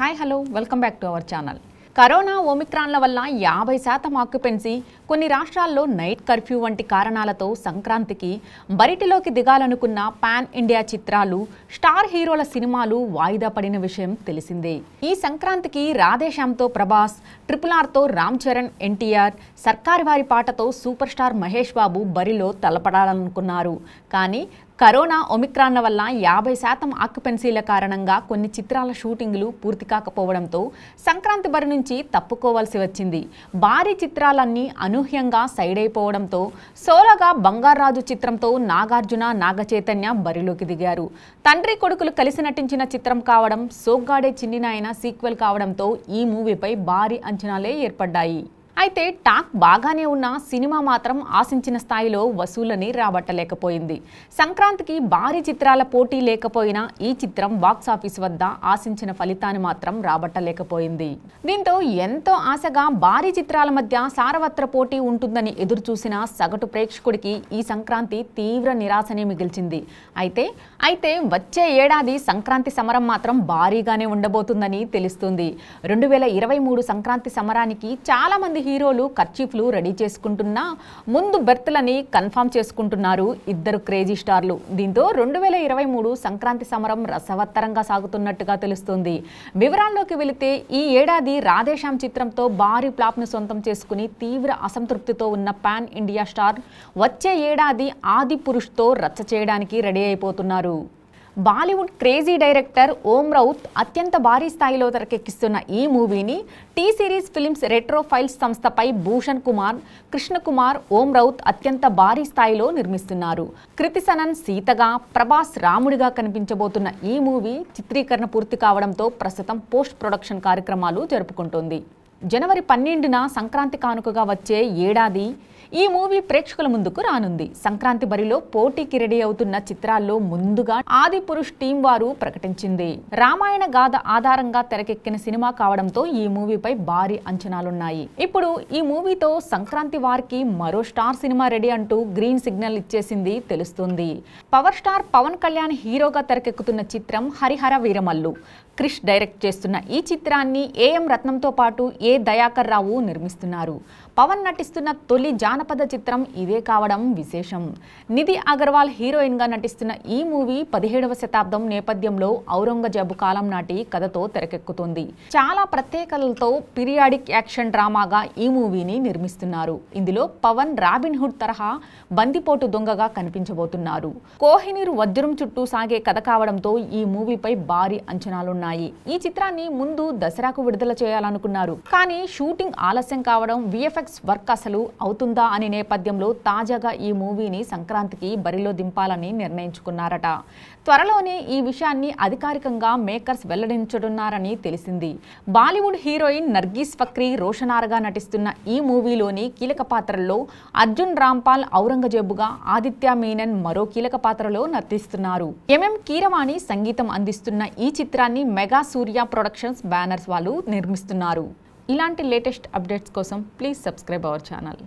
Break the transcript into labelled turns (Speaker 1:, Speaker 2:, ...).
Speaker 1: hi hello welcome back to our channel corona ఓమిక్రాన్ల వల్ల యాభై శాతం ఆక్యుపెన్సీ కొన్ని రాష్ట్రాల్లో నైట్ కర్ఫ్యూ వంటి కారణాలతో సంక్రాంతికి బరిటిలోకి దిగాలనుకున్న పాన్ ఇండియా చిత్రాలు స్టార్ హీరోల సినిమాలు వాయిదా పడిన విషయం తెలిసిందే ఈ సంక్రాంతికి రాధేశ్యామ్తో ప్రభాస్ ట్రిపుల్ ఆర్తో రామ్ చరణ్ ఎన్టీఆర్ సర్కార్ వారి పాటతో సూపర్ స్టార్ మహేష్ బాబు బరిలో తలపడాలనుకున్నారు కానీ కరోనా ఒమిక్రాన్ల వల్ల యాభై శాతం ఆక్యుపెన్సీల కారణంగా కొన్ని చిత్రాల షూటింగ్లు పూర్తి కాకపోవడంతో సంక్రాంతి బరి నుంచి తప్పుకోవాల్సి వచ్చింది భారీ చిత్రాలన్నీ అనూహ్యంగా సైడ్ అయిపోవడంతో సోలగా బంగారాజు చిత్రంతో నాగార్జున నాగచైతన్య బరిలోకి దిగారు తండ్రి కొడుకులు కలిసి నటించిన చిత్రం కావడం సోగ్గాడే చిన్ని నాయన సీక్వెల్ కావడంతో ఈ మూవీపై భారీ అంచనాలే ఏర్పడ్డాయి అయితే టాక్ బాగానే ఉన్న సినిమా మాత్రం ఆశించిన స్థాయిలో వసూళ్ళని రాబట్టలేకపోయింది సంక్రాంతికి భారీ చిత్రాల పోటీ లేకపోయినా ఈ చిత్రం బాక్సాఫీస్ వద్ద ఆశించిన ఫలితాన్ని మాత్రం రాబట్టలేకపోయింది దీంతో ఎంతో ఆశగా భారీ చిత్రాల మధ్య సారవత్ర పోటీ ఉంటుందని ఎదురుచూసిన సగటు ప్రేక్షకుడికి ఈ సంక్రాంతి తీవ్ర నిరాశనే మిగిల్చింది అయితే అయితే వచ్చే ఏడాది సంక్రాంతి సమరం మాత్రం భారీగానే ఉండబోతుందని తెలుస్తుంది రెండు వేల ఇరవై మూడు సంక్రాంతి సమరానికి చాలామంది హీరోలు ఖర్చీఫ్లు రెడీ చేసుకుంటున్నా ముందు బెర్త్లని కన్ఫామ్ చేసుకుంటున్నారు ఇద్దరు క్రేజీ స్టార్లు దీంతో రెండు వేల ఇరవై మూడు సంక్రాంతి సమరం రసవత్తరంగా సాగుతున్నట్టుగా తెలుస్తుంది వివరాల్లోకి వెళితే ఈ ఏడాది రాధేశ్యామ్ చిత్రంతో భారీ ప్లాప్ను సొంతం చేసుకుని తీవ్ర అసంతృప్తితో ఉన్న పాన్ ఇండియా స్టార్ వచ్చే ఏడాది ఆది పురుష్తో రచ్చ చేయడానికి రెడీ అయిపోతున్నారు Bollywood crazy director Om Raut అత్యంత భారీ స్థాయిలో తెరకెక్కిస్తున్న ఈ మూవీని T Series films Retrophiles సంస్థపై భూషణ్ కుమార్ కృష్ణకుమార్ ఓం రౌత్ అత్యంత భారీ స్థాయిలో నిర్మిస్తున్నారు కృతిసనన్ సీతగా ప్రభాస్ రాముడిగా కనిపించబోతున్న ఈ మూవీ చిత్రీకరణ పూర్తి కావడంతో ప్రస్తుతం పోస్ట్ ప్రొడక్షన్ కార్యక్రమాలు జరుపుకుంటోంది జనవరి పన్నెండున సంక్రాంతి కానుకగా వచ్చే ఏడాది ఈ మూవీ ప్రేక్షకుల ముందుకు రానుంది సంక్రాంతి బరిలో పోటీకి రెడీ అవుతున్న చిత్రాల్లో ముందుగా ఆది పురుష్ టీం వారు ప్రకటించింది రామాయణ గాథ ఆధారంగా తెరకెక్కిన సినిమా కావడంతో ఈ మూవీపై భారీ అంచనాలున్నాయి ఇప్పుడు ఈ మూవీతో సంక్రాంతి వారికి మరో స్టార్ సినిమా రెడీ అంటూ గ్రీన్ సిగ్నల్ ఇచ్చేసింది తెలుస్తుంది పవర్ స్టార్ పవన్ కళ్యాణ్ హీరోగా తెరకెక్కుతున్న చిత్రం హరిహర వీరమల్లు క్రిష్ డైరెక్ట్ చేస్తున్న ఈ చిత్రాన్ని ఏఎం రత్నంతో పాటు ఏ దయాకర్ రావు నిర్మిస్తున్నారు పవన్ నటిస్తున్న తొలి జానపద చిత్రం ఇదే కావడం విశేషం నిధి అగర్వాల్ హీరోయిన్గా నటిస్తున్న ఈ మూవీ పదిహేడవ శతాబ్దం నేపథ్యంలో ఔరంగజేబు కాలం నాటి కథతో తెరకెక్కుతోంది చాలా ప్రత్యేకతలతో పీరియాడిక్ యాక్షన్ డ్రామాగా ఈ మూవీని నిర్మిస్తున్నారు ఇందులో పవన్ రాబిన్హుడ్ తరహా బందిపోటు దొంగగా కనిపించబోతున్నారు కోహినీరు వజ్రం చుట్టూ సాగే కథ కావడంతో ఈ మూవీపై భారీ అంచనాలున్నాయి ఈ చిత్రాన్ని ముందు దసరాకు విడుదల చేయాలనుకున్నారు కానీ షూటింగ్ ఆలస్యం కావడం విఎఫ్ఎక్స్ వర్క్ అసలు అవుతుందా అనే నేపథ్యంలో తాజాగా ఈ మూవీని సంక్రాంతికి బరిలో దింపాలని నిర్ణయించుకున్నారట త్వరలోనే ఈ విషయాన్ని అధికారికంగా మేకర్స్ వెల్లడించనున్నారని తెలిసింది బాలీవుడ్ హీరోయిన్ నర్గీస్ ఫక్రీ రోషనారగా నటిస్తున్న ఈ మూవీలోని కీలక పాత్రల్లో అర్జున్ రాంపాల్ ఔరంగజేబుగా ఆదిత్య మీనన్ మరో కీలక పాత్రలో నటిస్తున్నారు ఎంఎం కీరవాణి సంగీతం అందిస్తున్న ఈ చిత్రాన్ని మెగా సూర్య ప్రొడక్షన్స్ బ్యానర్స్ వాళ్ళు నిర్మిస్తున్నారు ఇలాంటి లేటెస్ట్ అప్డేట్స్ కోసం ప్లీజ్ సబ్స్క్రైబ్ అవర్ ఛానల్